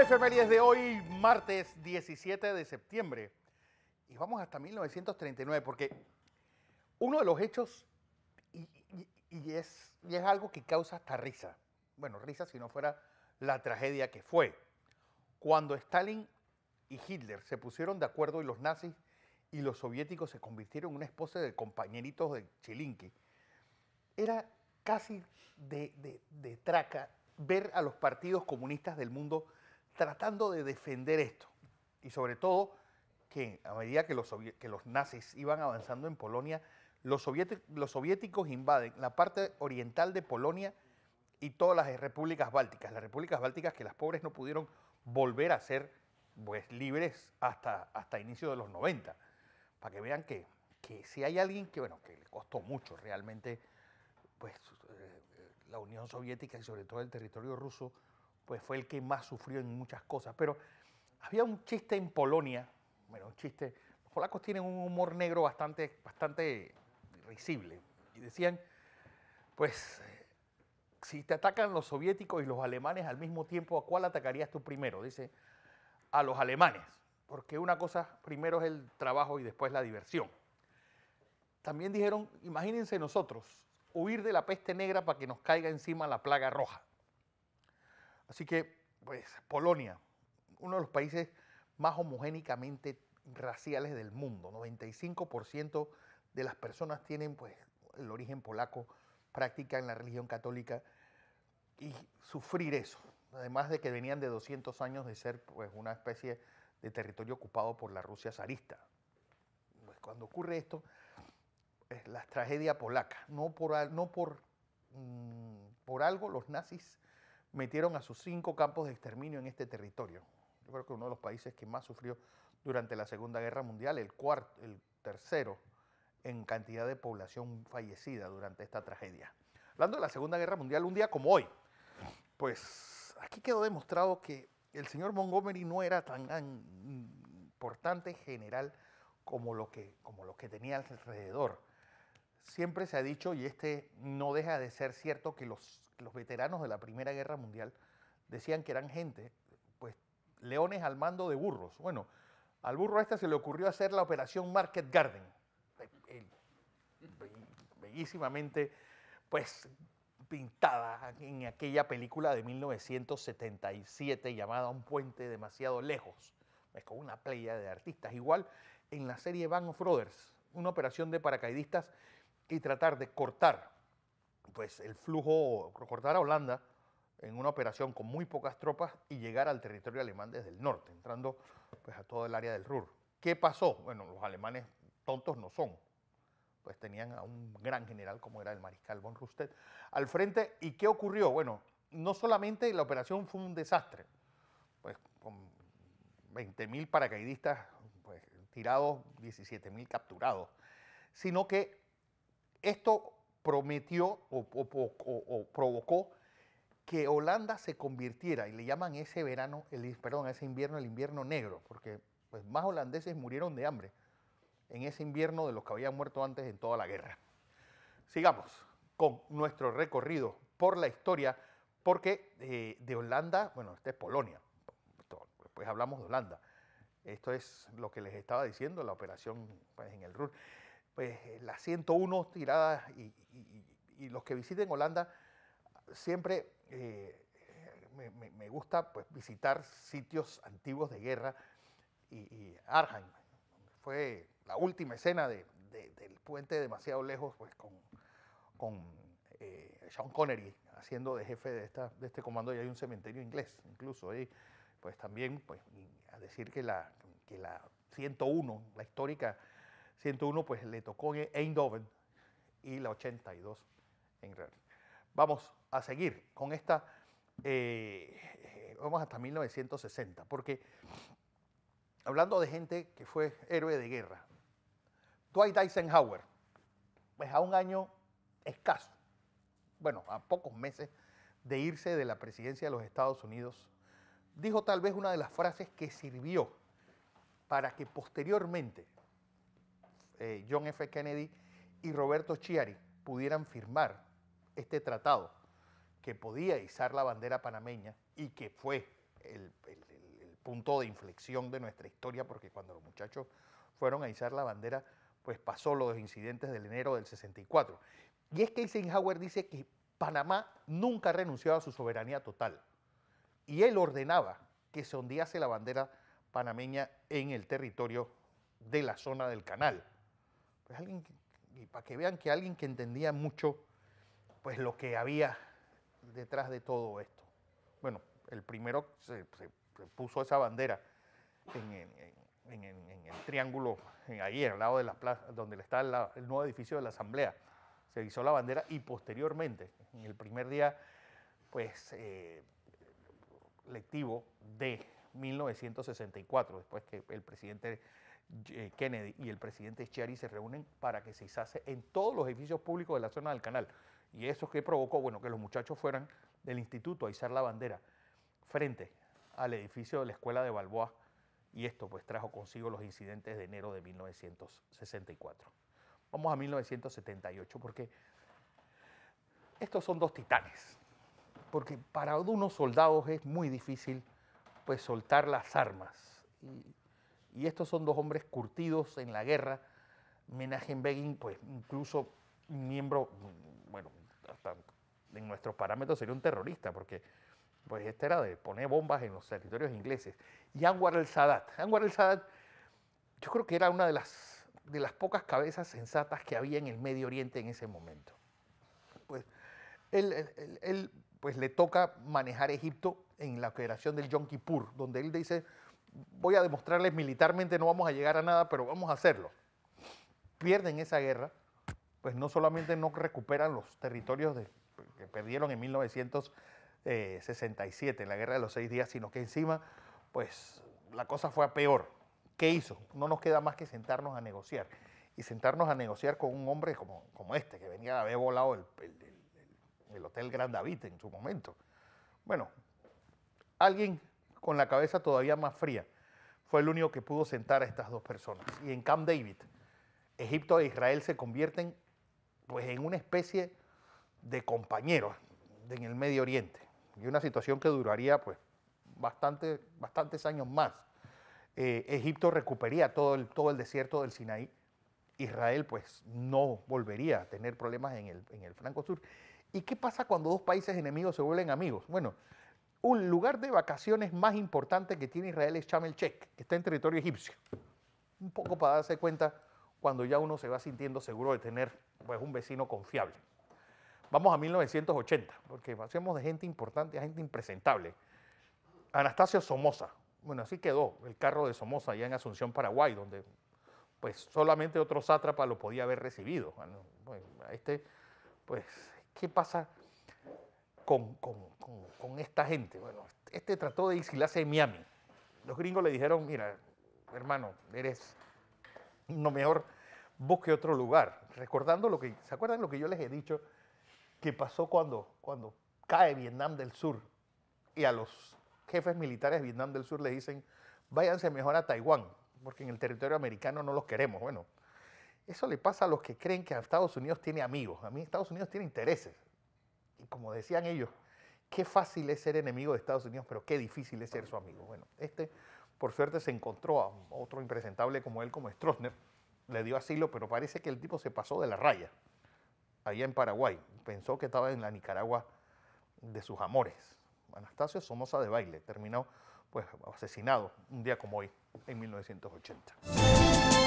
Efemérides de hoy, martes 17 de septiembre. Y vamos hasta 1939, porque uno de los hechos, y, es, y es algo que causa hasta risa, bueno, risa si no fuera la tragedia que fue, cuando Stalin y Hitler se pusieron de acuerdo y los nazis y los soviéticos se convirtieron en una esposa de compañeritos de Chilinki, era casi de, de traca ver a los partidos comunistas del mundo tratando de defender esto. Y sobre todo que a medida que los, nazis iban avanzando en Polonia, los, los soviéticos invaden la parte oriental de Polonia y todas las repúblicas bálticas, las repúblicas bálticas que las pobres no pudieron volver a ser pues, libres hasta, hasta inicio de los 90, para que vean que, si hay alguien que, bueno, que le costó mucho realmente, pues eh, eh, la Unión Soviética y sobre todo el territorio ruso, pues fue el que más sufrió en muchas cosas. Pero había un chiste en Polonia, bueno, un chiste, los polacos tienen un humor negro bastante, bastante risible, y decían, pues, si te atacan los soviéticos y los alemanes al mismo tiempo, ¿a cuál atacarías tú primero? Dice, a los alemanes, porque una cosa primero es el trabajo y después la diversión. También dijeron, imagínense nosotros, huir de la peste negra para que nos caiga encima la plaga roja. Así que, pues, Polonia, uno de los países más homogénicamente raciales del mundo. 95% de las personas tienen, pues, el origen polaco, practican la religión católica y sufrir eso. Además de que venían de 200 años de ser, pues, una especie de territorio ocupado por la Rusia zarista. Pues cuando ocurre esto, es la tragedia polaca. No por, no mm, por algo los nazis metieron a sus cinco campos de exterminio en este territorio. Yo creo que uno de los países que más sufrió durante la Segunda Guerra Mundial, el, cuarto, el tercero en cantidad de población fallecida durante esta tragedia. Hablando de la Segunda Guerra Mundial, un día como hoy, pues aquí quedó demostrado que el señor Montgomery no era tan importante general como lo que, como lo que tenía alrededor. Siempre se ha dicho, y este no deja de ser cierto, que los los veteranos de la Primera Guerra Mundial decían que eran gente, pues leones al mando de burros. Bueno, al burro este se le ocurrió hacer la operación Market Garden, eh, eh, bellísimamente pues pintada en aquella película de 1977 llamada Un puente demasiado lejos, Es pues, con una playa de artistas. Igual en la serie Van of Brothers, una operación de paracaidistas y tratar de cortar pues el flujo, recortar a Holanda en una operación con muy pocas tropas y llegar al territorio alemán desde el norte, entrando pues a todo el área del Ruhr. ¿Qué pasó? Bueno, los alemanes tontos no son, pues tenían a un gran general como era el mariscal von Rustet al frente. ¿Y qué ocurrió? Bueno, no solamente la operación fue un desastre, pues con 20.000 paracaidistas pues, tirados, 17.000 capturados, sino que esto prometió o, provocó que Holanda se convirtiera, y le llaman ese verano, el, perdón, ese invierno el invierno negro, porque pues, más holandeses murieron de hambre en ese invierno de los que habían muerto antes en toda la guerra. Sigamos con nuestro recorrido por la historia, porque eh, de Holanda, bueno, esta es Polonia, después hablamos de Holanda. Esto es lo que les estaba diciendo, la operación pues, en el RUR pues las 101 tiradas y, los que visiten Holanda, siempre eh, me, gusta pues, visitar sitios antiguos de guerra y, y Arnhem fue la última escena del puente demasiado lejos, pues con, con eh, Sean Connery haciendo de jefe de, esta, de este comando y hay un cementerio inglés incluso ahí. Pues también, pues, a decir que la, que la 101, la histórica 101 pues le tocó en Eindhoven y la 82 en Real. Vamos a seguir con esta, eh, vamos hasta 1960, porque hablando de gente que fue héroe de guerra, Dwight Eisenhower, pues a un año escaso, bueno, a pocos meses de irse de la presidencia de los Estados Unidos, dijo tal vez una de las frases que sirvió para que posteriormente eh, John F. Kennedy y Roberto Chiari pudieran firmar este tratado que podía izar la bandera panameña y que fue el, punto de inflexión de nuestra historia, porque cuando los muchachos fueron a izar la bandera, pues pasó los incidentes del enero del 64. Y es que Eisenhower dice que Panamá nunca renunció a su soberanía total. Y él ordenaba que se ondease la bandera panameña en el territorio de la zona del canal. Pues, alguien, y para que vean que alguien que entendía mucho, pues lo que había detrás de todo esto. Bueno, el primero se, puso esa bandera en, el triángulo, ahí al lado de la plaza, donde está el nuevo edificio de la Asamblea. Se hizo la bandera y posteriormente, en el primer día, pues, eh, lectivo de 1964, después que el presidente eh, Kennedy y el presidente Chiari se reúnen para que se izase en todos los edificios públicos de la zona del canal. Y eso que provocó, bueno, que los muchachos fueran del instituto a izar la bandera frente al edificio de la escuela de Balboa. Y esto pues trajo consigo los incidentes de enero de 1964. Vamos a 1978 porque estos son dos titanes. Porque para unos soldados es muy difícil pues soltar las armas. Y y estos son dos hombres curtidos en la guerra. Begin, pues incluso miembro, bueno, hasta en nuestros parámetros sería un terrorista, porque pues este era de poner bombas en los territorios ingleses. Y Anwar el Sadat. Anwar el Sadat, yo creo que era una de las, de las pocas cabezas sensatas que había en el Medio Oriente en ese momento. Pues él, pues, le toca manejar Egipto en la operación del Yom Kippur, donde él dice, voy a demostrarles militarmente, no vamos a llegar a nada, pero vamos a hacerlo. Pierden esa guerra, pues no solamente no recuperan los territorios que perdieron en 1967, en la guerra de los seis días, sino que encima, pues la cosa fue a peor. ¿Qué hizo? No nos queda más que sentarnos a negociar. Y sentarnos a negociar con un hombre como, como este, que venía a haber volado el, Hotel Gran David en su momento. Bueno, alguien con la cabeza todavía más fría, fue el único que pudo sentar a estas dos personas. Y en Camp David, Egipto e Israel se convierten pues, en una especie de compañeros en el Medio Oriente. Y una situación que duraría pues, bastante, bastantes años más. Eh, Egipto recuperaría todo el, todo el desierto del Sinaí. Israel pues no volvería a tener problemas en el, en el sur. ¿Y qué pasa cuando dos países enemigos se vuelven amigos? Bueno, un lugar de vacaciones más importante que tiene Israel es Chamel Chek, que está en territorio egipcio. Un poco para darse cuenta cuando ya uno se va sintiendo seguro de tener pues, un vecino confiable. Vamos a 1980, porque pasemos de gente importante a gente impresentable. Anastasio Somoza, bueno, así quedó el carro de Somoza allá en Asunción, Paraguay, donde pues solamente otro sátrapa lo podía haber recibido. Pues, este, pues, ¿qué pasa? con, esta gente. Bueno, este trató de exiliarse en Miami. Los gringos le dijeron, mira, hermano, eres no mejor, busque otro lugar. Recordando lo que, ¿se acuerdan lo que yo les he dicho que pasó cuando, cuando cae Vietnam del Sur y a los jefes militares de Vietnam del Sur le dicen, váyanse mejor a Taiwán, porque en el territorio americano no los queremos. Bueno, eso le pasa a los que creen que a Estados Unidos tiene amigos. A mí Estados Unidos tiene intereses. Y como decían ellos, qué fácil es ser enemigo de Estados Unidos, pero qué difícil es ser su amigo. Bueno, este por suerte se encontró a otro impresentable como él, como Stroessner, le dio asilo, pero parece que el tipo se pasó de la raya allá en Paraguay. Pensó que estaba en la Nicaragua de sus amores. Anastasio Somoza de Baile terminó pues asesinado un día como hoy en 1980.